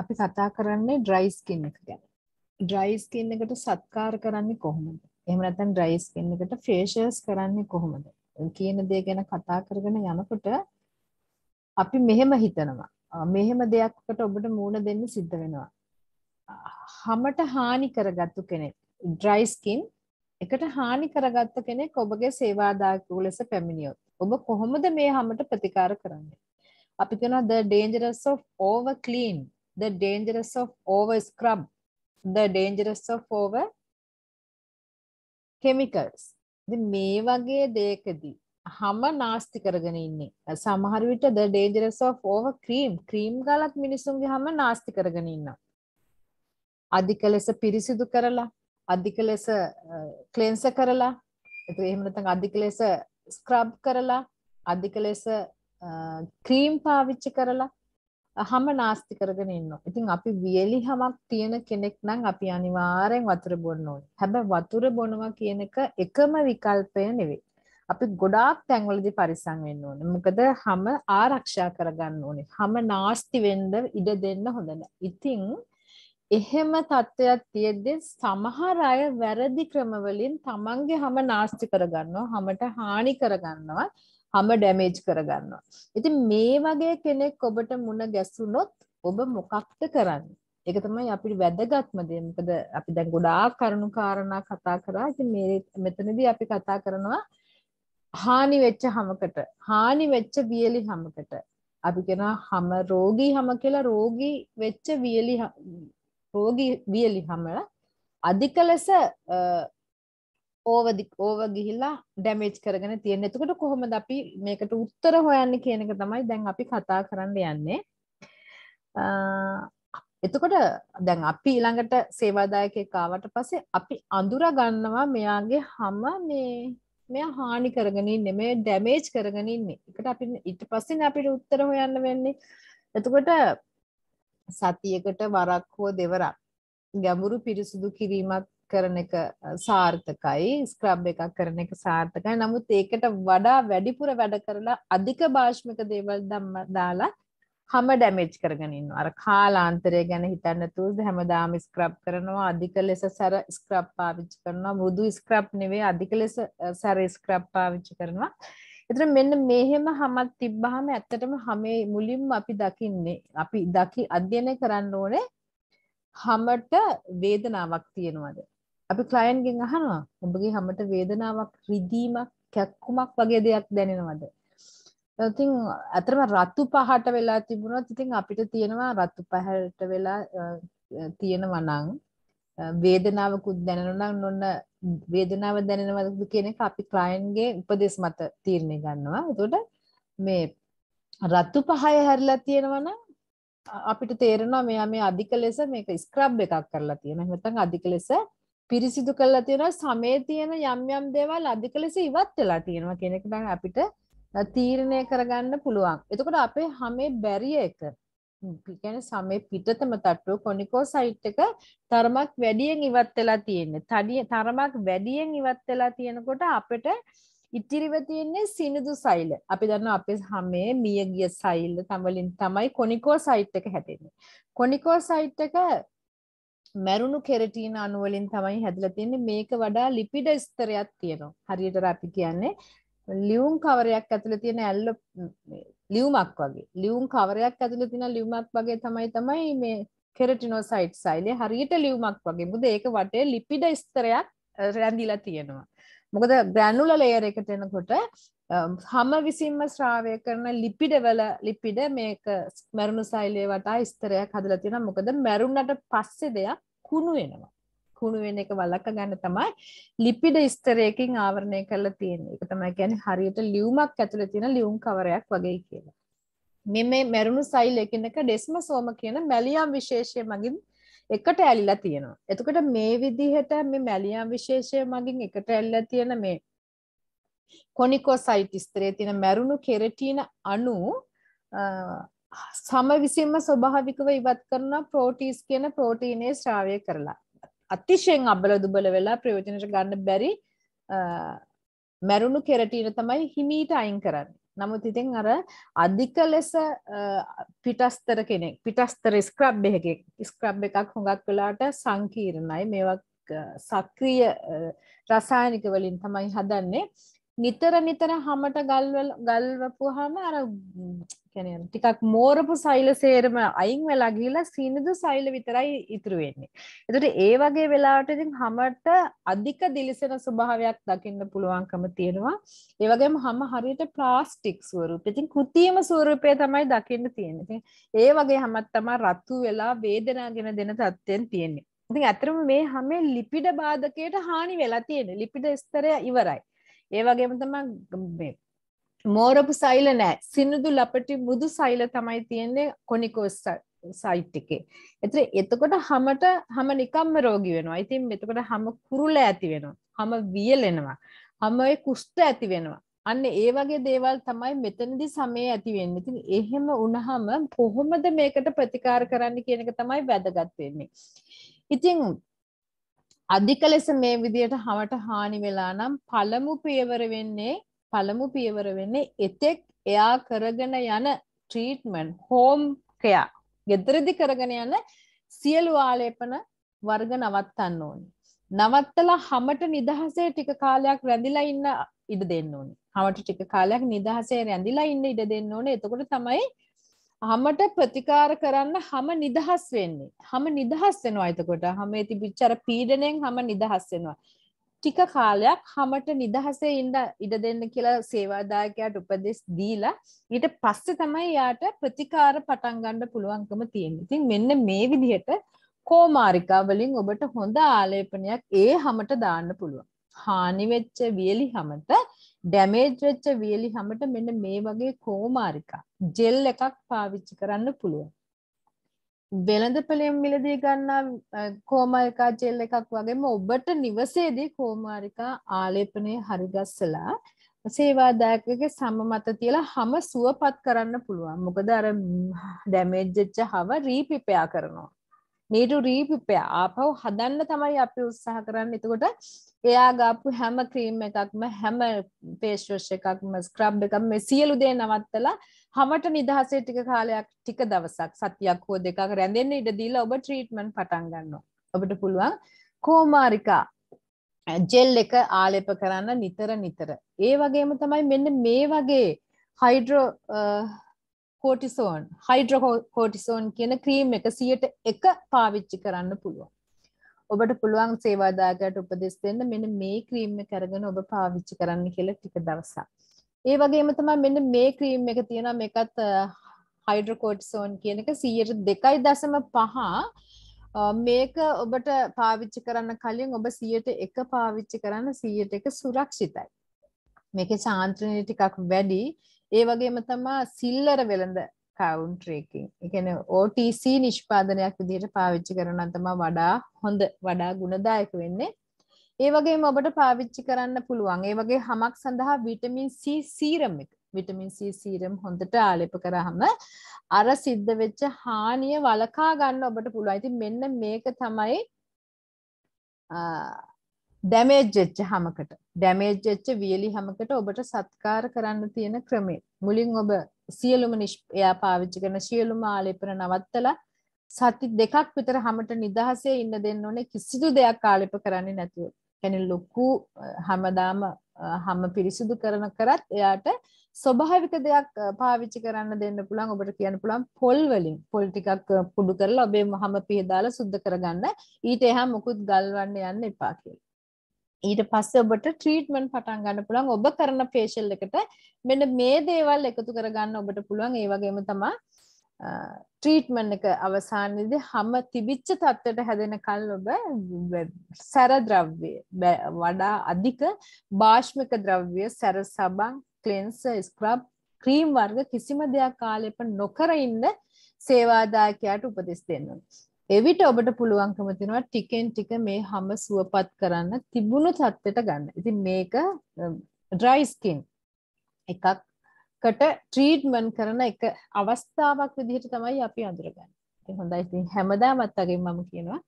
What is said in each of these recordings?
අපි කතා කරන්නේ ඩ්‍රයි ස්කින් එක ගැන. ඩ්‍රයි ස්කින් එකට සත්කාර කරන්නේ කොහොමද? එහෙම නැත්නම් ඩ්‍රයි ස්කින් එකට ෆේෂියල්ස් කරන්නේ කොහොමද? කියන දේ ගැන කතා කරගෙන යනකොට අපි මෙහෙම හිතනවා. මෙහෙම දෙයක්කට ඔබට මූණ දෙන්න සිද්ධ වෙනවා. හැමට හානි කරගත්තු කෙනෙක් ඩ්‍රයි ස්කින් එකට හානි කරගත්ත කෙනෙක් ඔබගේ සේවාදායකයෙකු ලෙස පැමිණියොත් ඔබ කොහොමද මේ හැමට ප්‍රතිකාර කරන්නේ? අපි කියනවා the dangers of over clean the dangerous of over scrub, the dangerous of over chemicals. ඉතින් මේ වගේ දෙයකදී හැම නාස්ති කරගෙන ඉන්නේ. සමහර විට the dangerous of over cream, cream ගලත් මිනිසුන්ගේ හැම නාස්ති කරගෙන ඉන්නවා. අධික ලෙස පිරිසිදු කරලා, අධික ලෙස ක්ලෙන්ස කරලා, ඒත් එහෙම නැත්නම් අධික ලෙස ස්ක්‍රබ් කරලා, අධික ලෙස ක්‍රීම් පාවිච්චි කරලා හැම නාස්ති කරගෙන ඉන්නවා. ඉතින් අපි වියලි හැමක් තියෙන කෙනෙක් නම් අපි අනිවාර්යෙන් වතුර බොන්න ඕනේ. හැබැයි වතුර බොනවා කියන එක එකම විකල්පය නෙවෙයි. අපි ගොඩාක් තැන්වලදී පරිස්සම් වෙන්න ඕනේ. මොකද හැම ආරක්ෂා කරගන්න ඕනේ. හැම නාස්ති වෙන්න ඉඩ දෙන්න හොඳ ඉතින් එහෙම තත්ත්වයක් තියෙද්දී සමහර අය වැරදි ක්‍රමවලින් තමන්ගේ හැම නාස්ති කරගන්නවා, හැමට හානි කරගන්නවා. හැම ඩැමේජ් කරගන්නවා. ඉතින් මේ වගේ කෙනෙක් ඔබට මුණ ගැසුනොත් ඔබ මොකක්ද කරන්නේ? ඒක තමයි අපිට වැදගත්ම දේ. මොකද අපි දැන් ගොඩාක් කරුණු කාරණා කතා කරා. ඉතින් මේ මෙතනදී අපි කතා කරනවා හානි වෙච්ච හැමකට, හානි වෙච්ච වියලි හැමකට. අපි කියනවා හැම රෝගී හැම කියලා රෝගී වෙච්ච වියලි රෝගී වියලි හැම අධික ලෙස ඕවදි ඕව ගිහිල්ලා ඩැමේජ් කරගෙන තියෙන එතකොට කොහොමද අපි මේකට උත්තර හොයන්න කියන එක තමයි දැන් අපි කතා කරන්න යන්නේ එතකොට දැන් අපි ඊළඟට සේවාදායකයෙක් ආවට පස්සේ අපි අඳුරා ගන්නවා මෙයාගේ හැම මේ මෙයා හානි කරගෙන ඉන්නේ මේ ඩැමේජ් කරගෙන ඉන්නේ. ඒකට අපි ඊට පස්සේනේ අපිට උත්තර හොයන්න වෙන්නේ. එතකොට සතියකට වරක් හෝ දෙවරක් ගැඹුරු පිරිසුදු කිරීමක් කරන එක සාර්ථකයි ස්ක්‍රබ් එකක් කරන එක සාර්ථකයි නමුත් ඒකට වඩා වැඩිපුර වැඩ කරලා අධික භාෂ්මික දේවල් දම්ම දාලා හම ඩැමේජ් කරගෙනන්න අර කාලාන්තරය ගැන හිතන්නතු හැමදාම ස්ක්‍රප් කරනවා අධික ලෙස සැර ස්ක්‍රප් පාවිච්චි කරනවා මුදු ස්ක්‍රප් නෙවේ අධික ලෙස සැර ස්ක්‍රප් පාවිච්චි කරනවා එතන මෙන්න මෙහෙම හමත් තිබ්බහම ඇත්තටම හමේ මුලින්ම අපි දකින්නේ අපි දකි අධ්‍යයනය කරන්න ඕනේ හමට වේදනාවක් තියෙනවද අපි ක්ලයන්ගෙන් අහනවා ඔබගේ හැමත වේදනාවක් රිදීමක් කැක්කුමක් වගේ දෙයක් දැනෙනවද ඉතින් අතරම රතු පහට වෙලා තිබුණොත් ඉතින් අපිට තියෙනවා රතු පහට වෙලා uh, තියෙනවා නම් uh, වේදනාවකුත් දැනෙනවා නම් ඔන්න වේදනාව දැනෙනවද කියන එක අපි ක්ලයන්ගේ උපදෙස් මත තීරණය ගන්නවා එතකොට මේ රතු පහය හැරිලා තියෙනවා නම් අපිට තේරෙනවා මෙයා මේ අධික ලෙස මේක ස්ක්‍රබ් එකක් කරලා තියෙනවා. එහෙනම් අධික ලෙස පිරිසිදු කරලා තියෙනවා සමේ තියෙන යම් යම් දේවල් අධික ලෙස ඉවත් වෙලා තියෙනවා කියන එක දැන් අපිට තීරණය කරගන්න පුළුවන්. එතකොට අපේ හැමේ බැරිය එක කියන්නේ සමේ පිටතම තට්ටුව කොනිකෝසයිට් එක තරමක් වැඩියෙන් ඉවත් වෙලා තියෙන්නේ. තඩිය තරමක් වැඩියෙන් ඉවත් වෙලා තියෙනකොට අපිට ඉතිරිව තියෙන්නේ සිනිදු සෛල. අපි දන්නවා අපේ හැමේ මියගිය සෛල තමලින් තමයි කොනිකෝසයිට් එක හැදෙන්නේ. කොනිකෝසයිට් එක මැරුණු කෙරටීන අණුවලින් තමයි හැදලා තියෙන්නේ මේක වඩා ලිපිඩ ස්තරයක් තියෙනවා හරියට අපි කියන්නේ ලියුම් කවරයක් ඇතුලේ තියෙන ඇල්ල ලියුමක් වගේ ලියුම් කවරයක් ඇතුලේ තියෙන ලියුමක් වගේ තමයි තමයි මේ කෙරටිනෝසයිට්ස් අයිලේ හරියට ලියුමක් වගේ මොකද ඒක වටේ ලිපිඩ ස්තරයක් රැඳිලා තියෙනවා මොකද ග්‍රැනුල ලේයර එකට එනකොට හම විසින්ම ශ්‍රාවය කරන ලිපිඩවල ලිපිඩ මේක මැරුණු සයිලය වටා ස්තරයක් හදල තියෙන මොකද මැරුණට පස්සෙ දෙයක් කුණු වෙනවා කුණු වෙන එක වලක්ක ගන්න තමයි ලිපිඩ ස්තරයකින් ආවරණය කරලා තියෙන එක තමයි ගැන හරියට ලියුමක් ඇතුළ තියෙන ලියුම් කවරයක් වගේ කියලා මෙම මැරුණු සයිල් එකනක ඩෙස්ම සෝම කියන මැලියම් විශේෂය මගින් එකට ඇලිලා තියෙනවා. එතකොට මේ විදිහට මේ මැලියම් විශේෂය මගින් එකට ඇල්ලා තියෙන මේ කොනිකොසයිටිස් ත්‍රේ තියෙන මැරුණු කෙරටීන අණු සම විසින්ම ස්වභාවිකව ඉවත් කරන ප්‍රෝටීස් කියන ප්‍රෝටීනේ ශ්‍රාවය කරලා අතිශයෙන් අබල දුබල වෙලා ප්‍රයෝජනට ගන්න බැරි මැරුණු කෙරටීන තමයි හිමීට අයින් කරන්නේ. නමුත් ඉතින් අර අධික ලෙස පිටස්තර කෙනෙක් පිටස්තර ස්ක්‍රබ් එකෙක් ස්ක්‍රබ් එකක් හොඟක් වෙලාට සංකීර්ණයි මේවක් සක්‍රිය රසායනික වලින් තමයි හදන්නේ නිතර නිතර හමට ගල්වල ගල්වපුහම අර කැන ටිකක් මෝරපු සෛල සේරම අයින් වෙලා ගිහිලා සීනිදු සෛල විතරයි ඉතුරු වෙන්නේ. එතකොට ඒ වගේ වෙලාවට ඉතින් හමට අධික දිලිසෙන ස්වභාවයක් දකින්න පුළුවන්කම තියෙනවා. ඒ වගේම හම හරියට ප්ලාස්ටික් ස්වරූප. ඉතින් කෘතිම ස්වරූපය තමයි දකින්න තියෙන්නේ. ඉතින් ඒ වගේ හමක් තමයි රතු වෙලා වේදනාගෙන දෙන තත්ත්වෙන් තියෙන්නේ. ඉතින් ඇත්තටම මේ හැම ලිපිඩ බාධකයට හානි වෙලා තියෙන ලිපිඩ ස්තරය ඉවරයි. ඒ වගේම තමයි මෝරපු සෛල නෑ සිනිදු ලපටි මුදු සෛල තමයි තියෙන්නේ කොනිකෝස් සයිට් එකේ. එතන එතකොට හැමට හැම නිකම්ම රෝගී වෙනවා. ඉතින් එතකොට හැම කුරුල ඇති වෙනවා. හැම වියලෙනවා. හැම ඒ කුෂ්ඨ ඇති වෙනවා. අන්න ඒ වගේ දේවල් තමයි මෙතනදි සමේ ඇති වෙන්නේ. ඉතින් එහෙම වුණාම කොහොමද මේකට ප්‍රතිකාර කරන්න කියන එක තමයි වැදගත් වෙන්නේ. ඉතින් අධික ලෙස මේ විදියට හමට හානි වෙලා නම් පළමු පියවර වෙන්නේ පළමු පියවර වෙන්නේ එතෙක් එයා කරගෙන යන ට්‍රීට්මන් හෝම් ක්‍රයා ගෙදරදි කරගෙන යන සියලු ආලේපන වර්ග නවත්තන්න ඕනි. නවත්තලා හමට නිදහසේ ටික කාලයක් රැඳිලා ඉන්න ඉඩ දෙන්න ඕනි. හමට ටික කාලයක් නිදහසේ රැඳිලා ඉන්න ඉඩ දෙන්න ඕනේ. එතකොට තමයි හමට ප්‍රතිකාර කරන්න හම නිදහස් වෙන්නේ හම නිදහස් වෙනවා එතකොට හමේ තිබිච්චර පීඩනයෙන් හම නිදහස් වෙනවා ටික කාලයක් හමට නිදහසේ ඉන්න ඉඩ දෙන්න කියලා සේවාදායකයාට උපදෙස් දීලා ඊට පස්සේ තමයි යාට ප්‍රතිකාර පටන් ගන්න පුළුවන්කම තියෙන්නේ. ඉතින් මෙන්න මේ විදිහට කෝමාරිකා වලින් ඔබට හොඳ ආලේපනයක් ඒ හමට දාන්න පුළුවන්. හානි වෙච්ච වියලි හමට ඩැමේජ් වෙච්ච වියලි හැමට මෙන්න මේ වගේ කෝමාරිකා ජෙල් එකක් පාවිච්චි කරන්න පුළුවන්. වෙළඳපළෙන් මිලදී ගන්නා කෝමාරිකා ජෙල් එකක් වගේම ඔබට නිවසේදී කෝමාරිකා ආලේපනය හරිගස්සලා සේවාදායකගේ සම මත තියලා හැම සුවපත් කරන්න පුළුවන්. මොකද අර ඩැමේජ් වෙච්ච හව රීපිපෙයා කරනවා. නීඩු රීපිපෙයා ආපහු හදන්න තමයි අපි උත්සාහ කරන්නේ. එතකොට එයා ගාපු හැම ක්‍රීම් එකක්ම හැම පේශෝෂ එකක්ම ස්ක්‍රබ් එකක් මේ සියලු දේ නවත්තලා හමට නිදහසේ ටික කාලයක් ටික දවසක් සතියක් හෝ දෙකක් රැඳෙන්න ඉඩ දීලා ඔබ ට්‍රීට්මන්ට් පටන් ගන්නවා ඔබට පුළුවන් කෝමාරිකා ජෙල් එක ආලේප කරන්න නිතර නිතර ඒ වගේම තමයි මෙන්න මේ වගේ හයිඩ්‍රෝ කෝටිසෝන් හයිඩ්‍රෝ කෝටිසෝන් කියන ක්‍රීම් එක සියයට එක පාවිච්චි කරන්න පුළුවන් ඔබට පුළුවන් සේවාදායකයට උපදෙස් දෙන්න මෙන්න මේ ක්‍රීම් එක අරගෙන ඔබ පාවිච්චි කරන්න කියලා ටික දවසක්. ඒ වගේම තමයි මෙන්න මේ ක්‍රීම් එක තියෙනවා මේකත් හයිඩ්‍රෝකෝටිසෝන් කියන එක 102.5 මේක ඔබට පාවිච්චි කරන්න කලින් ඔබ 101 පාවිච්චි කරන්න 101 සුරක්ෂිතයි. මේකේ සාන්ද්‍රණය ටිකක් වැඩි. ඒ වගේම තමයි සිල්ලර වෙළඳ කවුන්ට්‍රකින් එකන OTC නිෂ්පාදනයක් විදිහට පාවිච්චි කරන තමා වඩා හොඳ වඩා ගුණදායක වෙන්නේ ඒ වගේ ඔබට පාවිච්චි කරන්න පුළුවන් ඒ වගේ හමක් සඳහා විටමින් C සීරම් එක විටමින් C සීරම් හොඳට ආලෙප කරහම අර සිද්ධ වෙච්ච හානිය වලකා ගන්න ඔබට පුළුවන් ඉතින් මෙන්න මේක තමයි ඩැමේජ්ජච්ච හමකට ඩැමේජ්ජච්ච වියලි හමකට ඔබට සත්කාර කරන්න තියෙන ක්‍රමේ මුලින් ඔබ සියලුම එයා පාවිච්චි කරන සියලුම ආලේපන නවත්තලා සති දෙකක් විතර හැමට නිදහසේ ඉන්න දෙන්න ඕනේ කිසිදු දෙයක් ආලේප කරන්නේ නැතුව. يعني ලොකු හැමදාම හැම පිරිසිදු කරන කරත් එයාට ස්වභාවික දෙයක් පාවිච්චි කරන්න දෙන්න පුළුවන් ඔබට කියන්න පුළුවන් පොල් වලින් පොල් ටිකක් පුඩු කරලා ඔබේ හැම පිහ දාලා සුද්ධ කරගන්න ඊට එහා මොකුත් ගල්වන්න යන්න එපා කියලා. ඊට පස්සේ ඔබට ට්‍රීට්මන්ට් පටන් ගන්න පුළුවන් ඔබ කරන ෆේෂල් එකට මෙන්න මේ දේවල් එකතු කරගන්න ඔබට පුළුවන් ඒ වගේම තමයි ට්‍රීට්මන් එක අවසානයේදී හැම තිබිච්ච තත්ත්වයට හැදෙනකල් ඔබ සැර ද්‍රව්‍ය වඩා අධික භාෂ්මික ද්‍රව්‍ය සැර සබන් ක්ලෙන්සර් ස්ක්‍රබ් ක්‍රීම් වර්ග කිසිම දෙයක් කාලෙප නොකර ඉන්න සේවාදායකයාට උපදෙස් දෙන්න. එවිට ඔබට පුළුවන්කම තියෙනවා ටිකෙන් ටික මේ හැම සුවපත් කරන්න තිබුණු තත්ත්වයට ගන්න. ඉතින් මේක um, dry skin එකක්කට ට්‍රීට්මන්ට් කරන එක අවස්ථාවක් විදිහට තමයි අපි අඳුරගන්නේ. ඉතින් හොඳයි ඉතින් හැමදාමත් වගේ මම කියනවා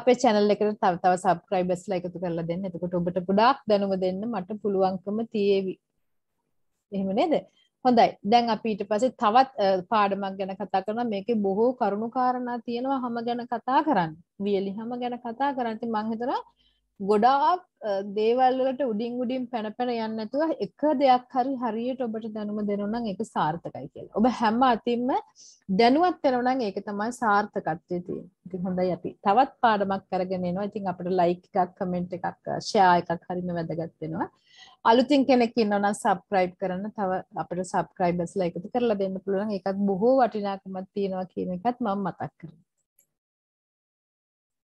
අපේ channel එකට තව තව subscribers ලා එකතු කරලා දෙන්න. එතකොට ඔබට ගොඩාක් දැනුම දෙන්න මට පුළුවන්කම තියේවි. එහෙම නේද? හොඳයි දැන් අපි ඊට පස්සේ තවත් පාඩමක් ගැන කතා කරනවා මේකේ බොහෝ කරුණු කාරණා තියෙනවා හැම ගැන කතා කරන්න වියලි හැම ගැන කතා කරන්න ඉතින් මම හිතනවා ගොඩාක් දේවල් වලට උඩින් උඩින් පැන පැන යන්න නැතුව එක දෙයක් හරි හරියට ඔබට දැනුම දෙනවා නම් ඒක සාර්ථකයි කියලා. ඔබ හැම අතින්ම දැනුවත් වෙනවා නම් ඒක තමයි සාර්ථකත්වයේ තියෙන්නේ. ඉතින් හොඳයි අපි තවත් පාඩමක් කරගෙන එනවා. ඉතින් අපිට ලයික් එකක්, කමෙන්ට් එකක්, ෂෙයා එකක් හරිම වැදගත් වෙනවා. අලුතින් කෙනෙක් ඉන්නවනම් සබ්ස්ක්‍රයිබ් කරන්න තව අපිට සබ්ස්ක්‍රයිබර්ස්ලා එකතු කරලා දෙන්න පුළුවන් ඒකත් බොහෝ වටිනාකමක් තියෙනවා කියන එකත් මම මතක් කරනවා